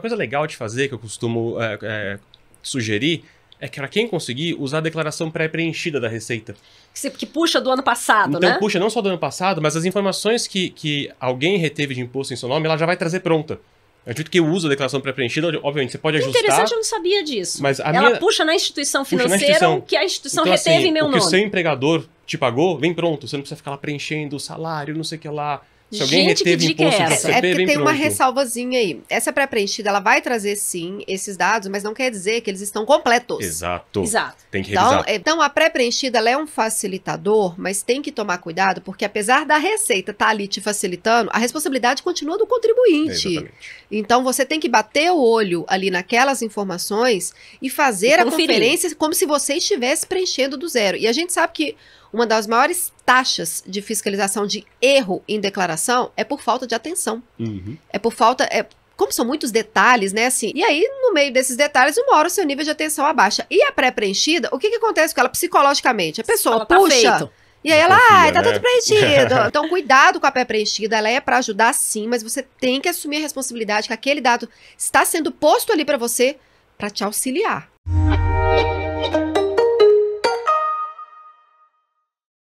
Uma coisa legal de fazer, que eu costumo é, é, sugerir, é que para quem conseguir usar a declaração pré-preenchida da Receita. Que, puxa do ano passado, então, né? Então puxa não só do ano passado, mas as informações que, que alguém reteve de imposto em seu nome, ela já vai trazer pronta. Eu acredito que eu uso a declaração pré-preenchida, obviamente, você pode que ajustar. Interessante, eu não sabia disso. Mas Ela minha... puxa na instituição financeira na instituição. que a instituição então, assim, reteve assim, em meu o nome. O que o seu empregador te pagou, vem pronto. Você não precisa ficar lá preenchendo o salário, não sei o que lá. Se alguém Gente, reteve que dica é imposto é essa? é porque tem pronto. uma ressalvazinha aí. Essa pré-preenchida, ela vai trazer sim esses dados, mas não quer dizer que eles estão completos. Exato. Exato. Tem que então, revisar. Então, a pré-preenchida ela é um facilitador, mas tem que tomar cuidado, porque apesar da receita estar tá ali te facilitando, a responsabilidade continua do contribuinte. É, exatamente. Então você tem que bater o olho ali naquelas informações e fazer e a conferência como se você estivesse preenchendo do zero. E a gente sabe que uma das maiores taxas de fiscalização de erro em declaração é por falta de atenção. Uhum. É por falta. É, como são muitos detalhes, né? Assim, e aí, no meio desses detalhes, uma hora o seu nível de atenção abaixa. E a pré-preenchida, o que, que acontece com ela psicologicamente? A pessoa ela tá puxa. Tá e aí ela, ai, tá ah, é, então tá né? tudo preenchido. Né? então, cuidado com a pré preenchida, ela é para ajudar sim, mas você tem que assumir a responsabilidade que aquele dado está sendo posto ali para você para te auxiliar.